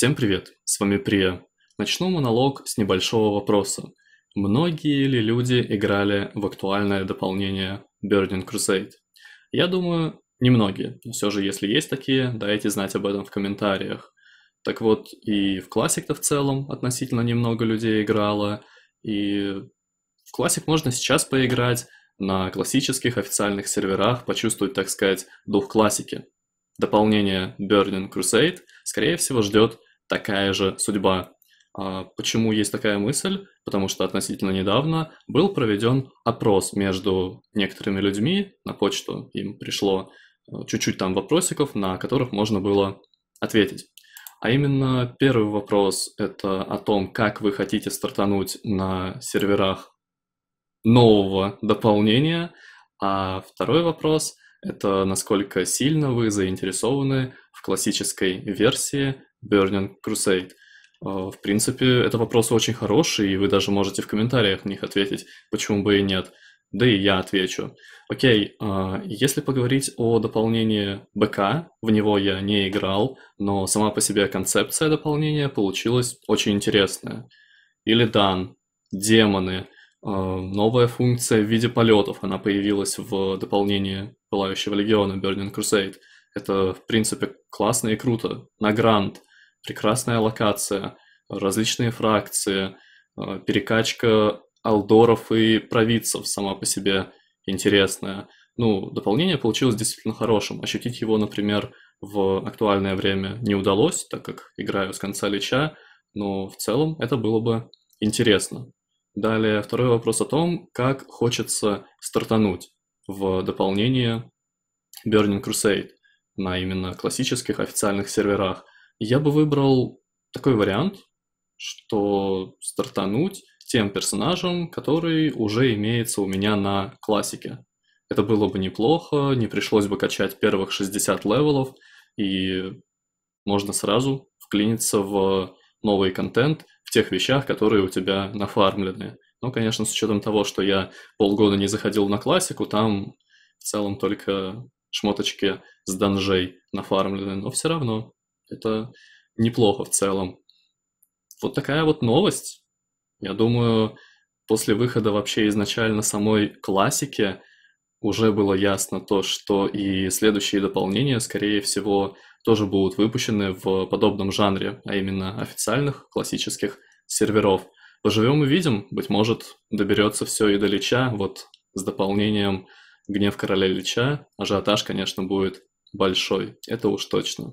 Всем привет, с вами Прия. Начну монолог с небольшого вопроса. Многие ли люди играли в актуальное дополнение Burning Crusade? Я думаю, немногие, но все же если есть такие, дайте знать об этом в комментариях. Так вот, и в классик-то в целом относительно немного людей играло, и в классик можно сейчас поиграть на классических официальных серверах, почувствовать, так сказать, дух классики, дополнение Burning Crusade, скорее всего, ждет такая же судьба. А, почему есть такая мысль? Потому что относительно недавно был проведен опрос между некоторыми людьми, на почту им пришло э, чуть-чуть там вопросиков, на которых можно было ответить. А именно первый вопрос – это о том, как вы хотите стартануть на серверах нового дополнения. А второй вопрос – это насколько сильно вы заинтересованы в классической версии Burning Crusade. А, в принципе, это вопрос очень хороший, и вы даже можете в комментариях на них ответить, почему бы и нет. Да и я отвечу. Окей, а, если поговорить о дополнении БК, в него я не играл, но сама по себе концепция дополнения получилась очень интересная. Или дан, демоны, а, новая функция в виде полетов, она появилась в дополнении Пылающего Легиона Burning Crusade. Это, в принципе, классно и круто. На грант – прекрасная локация, различные фракции, э, перекачка алдоров и провидцев сама по себе интересная. Ну, дополнение получилось действительно хорошим. Ощутить его, например, в актуальное время не удалось, так как играю с конца лича, но в целом это было бы интересно. Далее второй вопрос о том, как хочется стартануть в дополнение Burning Crusade на именно классических официальных серверах. Я бы выбрал такой вариант, что стартануть тем персонажем, который уже имеется у меня на классике. Это было бы неплохо, не пришлось бы качать первых 60 левелов, и можно сразу вклиниться в новый контент в тех вещах, которые у тебя нафармлены. Ну, конечно, с учетом того, что я полгода не заходил на классику, там в целом только шмоточки с данжей нафармлены, но все равно это неплохо в целом. Вот такая вот новость. Я думаю, после выхода вообще изначально самой классики уже было ясно то, что и следующие дополнения, скорее всего, тоже будут выпущены в подобном жанре, а именно официальных классических серверов. Поживем и видим, быть может, доберется все и до Лича, вот с дополнением «Гнев короля Лича» ажиотаж, конечно, будет большой, это уж точно.